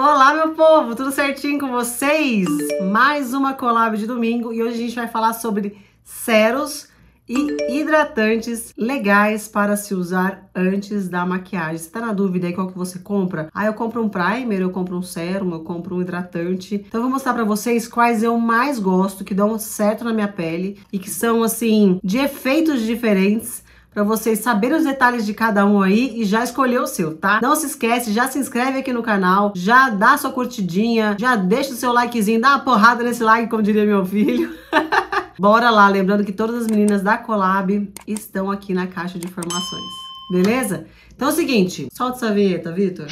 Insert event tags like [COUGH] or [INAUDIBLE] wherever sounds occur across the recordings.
Olá, meu povo, tudo certinho com vocês? Mais uma collab de domingo e hoje a gente vai falar sobre ceros e hidratantes legais para se usar antes da maquiagem. Você tá na dúvida aí qual que você compra? Ah, eu compro um primer, eu compro um sérum, eu compro um hidratante. Então eu vou mostrar para vocês quais eu mais gosto, que dão certo na minha pele e que são assim de efeitos diferentes para vocês saberem os detalhes de cada um aí e já escolher o seu, tá? Não se esquece, já se inscreve aqui no canal, já dá sua curtidinha, já deixa o seu likezinho, dá uma porrada nesse like, como diria meu filho. [LAUGHS] Bora lá, lembrando que todas as meninas da Collab estão aqui na caixa de informações, beleza? Então é o seguinte, solta essa vinheta, Vitor.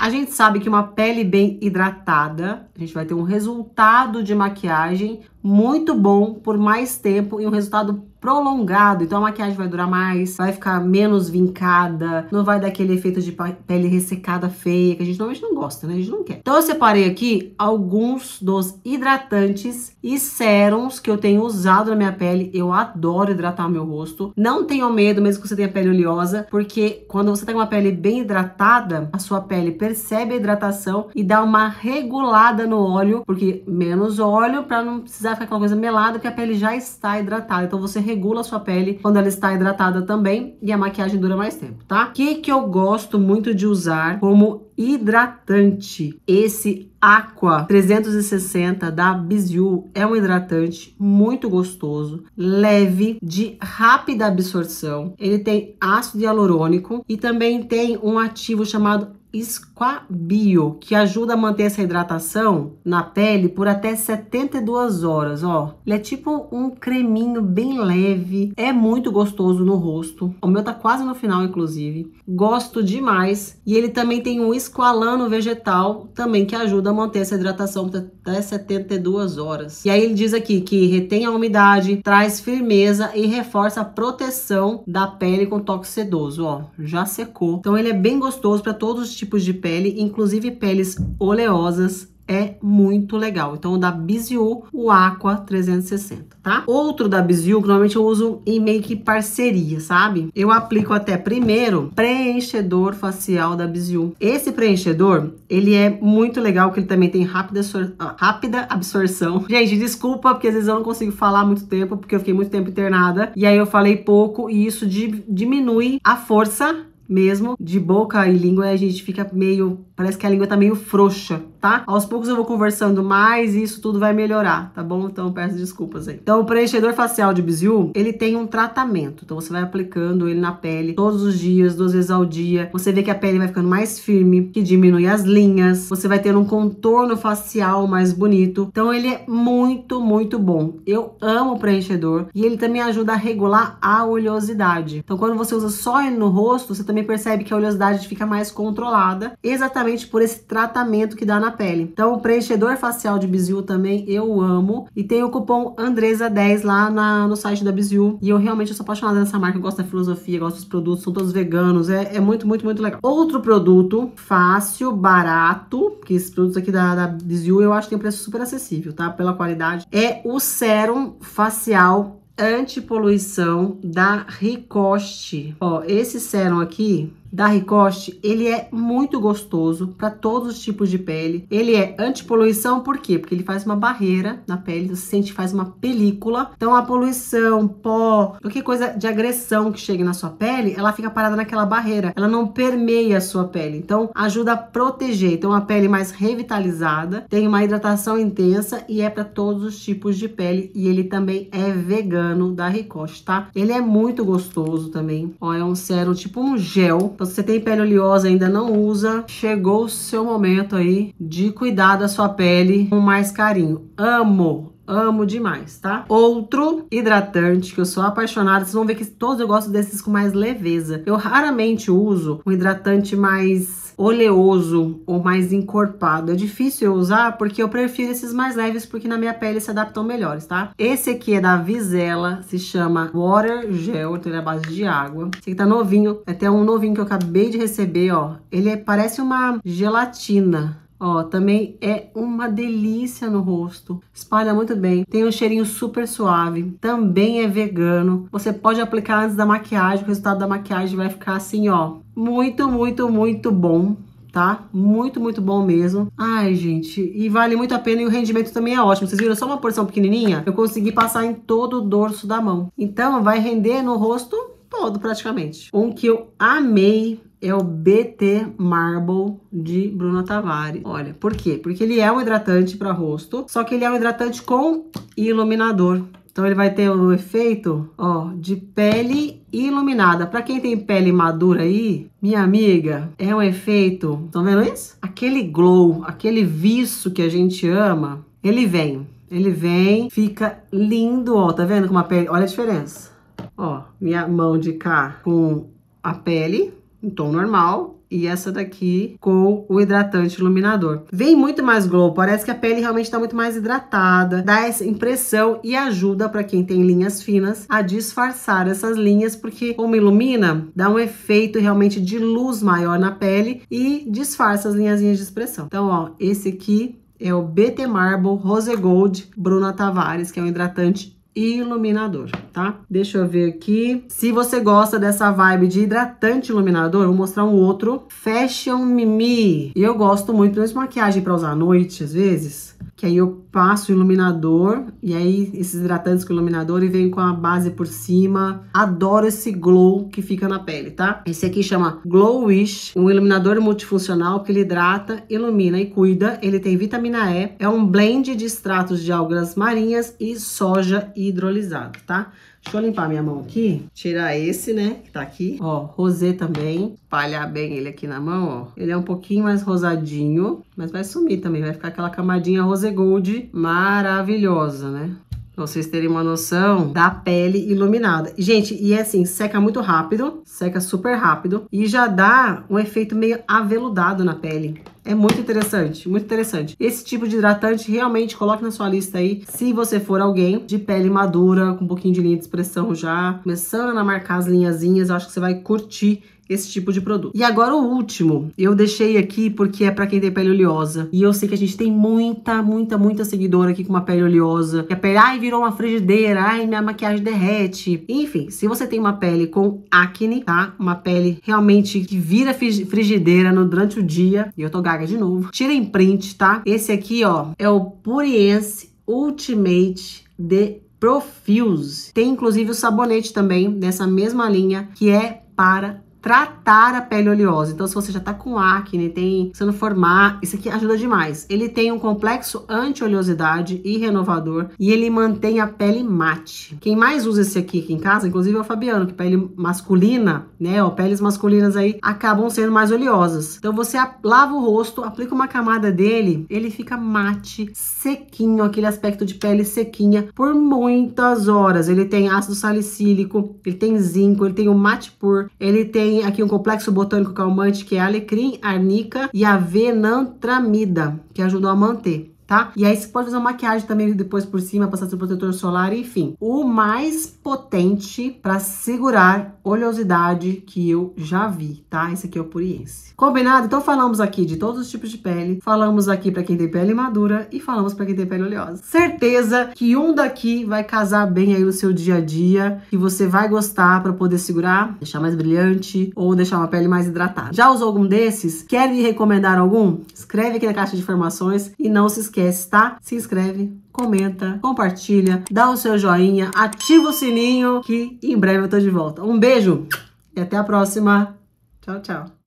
A gente sabe que uma pele bem hidratada, a gente vai ter um resultado de maquiagem muito bom por mais tempo e um resultado prolongado. Então a maquiagem vai durar mais, vai ficar menos vincada, não vai dar aquele efeito de pele ressecada feia, que a gente normalmente não gosta, né? A gente não quer. Então eu separei aqui alguns dos hidratantes e serums que eu tenho usado na minha pele. Eu adoro hidratar o meu rosto. Não tenho medo, mesmo que você tenha pele oleosa, porque quando você tem tá uma pele bem hidratada, a sua pele percebe a hidratação e dá uma regulada no óleo, porque menos óleo para não precisar vai ficar aquela coisa melada que a pele já está hidratada. Então você regula a sua pele quando ela está hidratada também e a maquiagem dura mais tempo, tá? O que, que eu gosto muito de usar como hidratante. Esse Aqua 360 da Biziu é um hidratante muito gostoso, leve, de rápida absorção. Ele tem ácido hialurônico e também tem um ativo chamado Squabio, que ajuda a manter essa hidratação na pele por até 72 horas, ó. Ele é tipo um creminho bem leve, é muito gostoso no rosto. O meu tá quase no final, inclusive. Gosto demais. E ele também tem um esqualano vegetal, também que ajuda a manter essa hidratação por até 72 horas. E aí ele diz aqui que retém a umidade, traz firmeza e reforça a proteção da pele com toque sedoso, ó. Já secou. Então ele é bem gostoso para todos os tipos de pele, inclusive peles oleosas, é muito legal. Então, o da Biziu, o Aqua 360, tá? Outro da Biziu, que normalmente eu uso em meio que parceria, sabe? Eu aplico até primeiro preenchedor facial da Biziu. Esse preenchedor, ele é muito legal, porque ele também tem rápida, ah, rápida absorção. [LAUGHS] Gente, desculpa, porque às vezes eu não consigo falar muito tempo, porque eu fiquei muito tempo internada. E aí eu falei pouco, e isso diminui a força mesmo. De boca e língua a gente fica meio Parece que a língua tá meio frouxa, tá? Aos poucos eu vou conversando mais e isso tudo vai melhorar, tá bom? Então peço desculpas aí. Então o preenchedor facial de Bizu, ele tem um tratamento. Então você vai aplicando ele na pele todos os dias, duas vezes ao dia. Você vê que a pele vai ficando mais firme, que diminui as linhas. Você vai tendo um contorno facial mais bonito. Então ele é muito, muito bom. Eu amo o preenchedor e ele também ajuda a regular a oleosidade. Então quando você usa só ele no rosto, você também percebe que a oleosidade fica mais controlada. Exatamente justamente por esse tratamento que dá na pele. Então, o preenchedor facial de Bizu também eu amo. E tem o cupom Andresa10 lá na, no site da Bizu. E eu realmente sou apaixonada nessa marca, eu gosto da filosofia, gosto dos produtos, são todos veganos. É, é muito, muito, muito legal. Outro produto fácil, barato, que esses produtos aqui da, da Bizu eu acho que tem preço super acessível, tá? Pela qualidade. É o sérum facial antipoluição da Ricoste. Ó, esse sérum aqui, da Ricoste, ele é muito gostoso para todos os tipos de pele. Ele é antipoluição, por quê? Porque ele faz uma barreira na pele, você sente, faz uma película. Então a poluição, pó, qualquer coisa de agressão que chegue na sua pele, ela fica parada naquela barreira. Ela não permeia a sua pele. Então ajuda a proteger. Então a pele mais revitalizada, tem uma hidratação intensa e é para todos os tipos de pele. E ele também é vegano da Ricoste, tá? Ele é muito gostoso também. Ó, é um sérum tipo um gel você tem pele oleosa ainda não usa, chegou o seu momento aí de cuidar da sua pele com mais carinho. Amo, Amo demais, tá? Outro hidratante que eu sou apaixonada. Vocês vão ver que todos eu gosto desses com mais leveza. Eu raramente uso um hidratante mais oleoso ou mais encorpado. É difícil eu usar porque eu prefiro esses mais leves porque na minha pele se adaptam melhores, tá? Esse aqui é da Visela, se chama Water Gel, então ele é a base de água. Esse aqui tá novinho, é até um novinho que eu acabei de receber, ó. Ele é, parece uma gelatina. Ó, também é uma delícia no rosto. Espalha muito bem. Tem um cheirinho super suave. Também é vegano. Você pode aplicar antes da maquiagem. O resultado da maquiagem vai ficar assim, ó. Muito, muito, muito bom tá? Muito, muito bom mesmo. Ai, gente, e vale muito a pena e o rendimento também é ótimo. Vocês viram só uma porção pequenininha? Eu consegui passar em todo o dorso da mão. Então, vai render no rosto todo praticamente. Um que eu amei é o BT Marble de Bruna Tavares. Olha, por quê? Porque ele é um hidratante para rosto, só que ele é um hidratante com iluminador. Então ele vai ter o um efeito, ó, de pele iluminada. Para quem tem pele madura aí, minha amiga, é um efeito, estão vendo isso? Aquele glow, aquele viço que a gente ama, ele vem. Ele vem, fica lindo, ó, tá vendo como a pele, olha a diferença. Ó, minha mão de cá com a pele em tom normal e essa daqui com o hidratante iluminador. Vem muito mais glow, parece que a pele realmente está muito mais hidratada, dá essa impressão e ajuda para quem tem linhas finas a disfarçar essas linhas, porque como ilumina, dá um efeito realmente de luz maior na pele e disfarça as linhazinhas de expressão. Então, ó, esse aqui é o BT Marble Rose Gold Bruna Tavares, que é um hidratante iluminador, tá? Deixa eu ver aqui. Se você gosta dessa vibe de hidratante iluminador, vou mostrar um outro. Fashion Mimi. Eu gosto muito, de maquiagem para usar à noite, às vezes que aí eu passo o iluminador, e aí esses hidratantes com iluminador e venho com a base por cima. Adoro esse glow que fica na pele, tá? Esse aqui chama Glowish, um iluminador multifuncional que ele hidrata, ilumina e cuida. Ele tem vitamina E, é um blend de extratos de algas marinhas e soja hidrolisado, tá? Deixa eu limpar minha mão aqui. Tirar esse, né? Que tá aqui. Ó, rosê também. Palhar bem ele aqui na mão, ó. Ele é um pouquinho mais rosadinho, mas vai sumir também. Vai ficar aquela camadinha rosé gold maravilhosa, né? Pra vocês terem uma noção da pele iluminada. Gente, e é assim, seca muito rápido, seca super rápido e já dá um efeito meio aveludado na pele. É muito interessante, muito interessante. Esse tipo de hidratante, realmente, coloque na sua lista aí, se você for alguém de pele madura, com um pouquinho de linha de expressão já, começando a marcar as linhazinhas, acho que você vai curtir esse tipo de produto. E agora o último, eu deixei aqui porque é para quem tem pele oleosa. E eu sei que a gente tem muita, muita, muita seguidora aqui com uma pele oleosa. Que a pele, ai, virou uma frigideira, ai, minha maquiagem derrete. Enfim, se você tem uma pele com acne, tá? Uma pele realmente que vira frigideira no, durante o dia. E eu tô gaga de novo. Tira em print, tá? Esse aqui, ó, é o Puriense Ultimate de Profuse. Tem inclusive o sabonete também, dessa mesma linha, que é para tratar a pele oleosa. Então, se você já tá com acne, tem formar, isso aqui ajuda demais. Ele tem um complexo anti-oleosidade e renovador e ele mantém a pele mate. Quem mais usa esse aqui aqui em casa, inclusive é o Fabiano, que pele masculina, né, ó, peles masculinas aí acabam sendo mais oleosas. Então, você lava o rosto, aplica uma camada dele, ele fica mate, sequinho, aquele aspecto de pele sequinha por muitas horas. Ele tem ácido salicílico, ele tem zinco, ele tem o pur, ele tem tem aqui um complexo botânico calmante que é alecrim, arnica e a venantramida, que ajudam a manter tá? E aí você pode usar maquiagem também depois por cima, passar seu protetor solar, enfim. O mais potente para segurar oleosidade que eu já vi, tá? Esse aqui é o Puriense. Combinado? Então falamos aqui de todos os tipos de pele, falamos aqui para quem tem pele madura e falamos para quem tem pele oleosa. Certeza que um daqui vai casar bem aí no seu dia a dia, que você vai gostar para poder segurar, deixar mais brilhante ou deixar uma pele mais hidratada. Já usou algum desses? Quer me recomendar algum? Escreve aqui na caixa de informações e não se esqueça podcast, tá? Se inscreve, comenta, compartilha, dá o seu joinha, ativa o sininho que em breve eu tô de volta. Um beijo e até a próxima. Tchau, tchau.